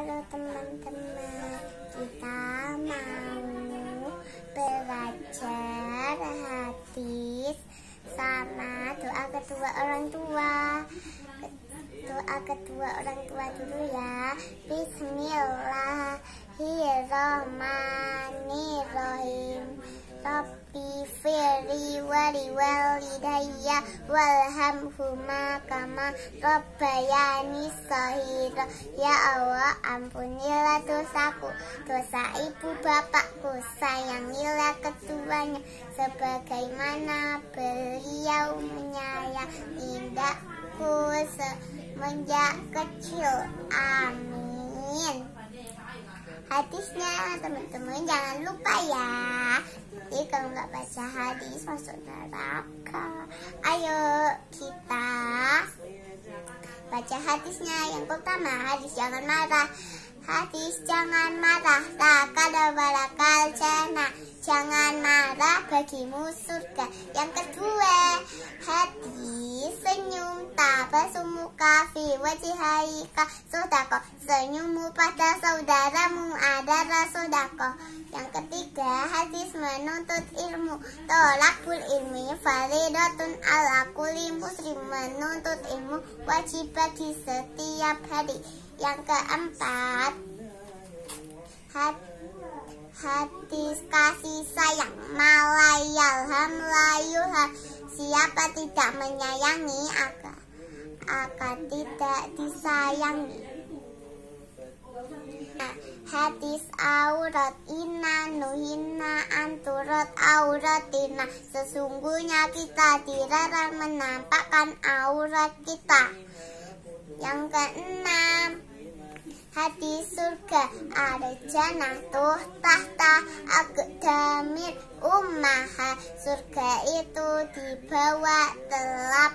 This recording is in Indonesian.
Halo teman-teman, kita mau belajar hadis sama doa kedua orang tua. Doa kedua orang tua dulu ya. Bismillahirrahmanirrahim. Rabb بصري ولوالدي وارحمهما كما ربياني صغيرا Ya Allah ampunilah dosaku Dosa ibu bapakku Sayangilah ketuanya Sebagaimana beliau indahku semenjak kecil Amin Hadisnya teman-teman jangan lupa ya masuk neraka, ayo kita baca hadisnya yang pertama hadis jangan marah hadis jangan marah tak ada barakal jana jangan marah bagimu surga yang kedua hadis senyum Abasamu kafi wajihika sodako Senyummu pada saudaramu adalah sodako Yang ketiga hadis menuntut ilmu Tolakul ilmi faridatun ala kuli muslim Menuntut ilmu wajib bagi setiap hari Yang keempat had, Hadis kasih sayang malayal hamlayuha Siapa tidak menyayangi agar akan tidak disayangi. Nah, hadis aurat ina nuhina anturat ina sesungguhnya kita dilarang menampakkan aurat kita yang keenam hadis surga ada jannah tuh tahta agdamir ummaha surga itu dibawa telap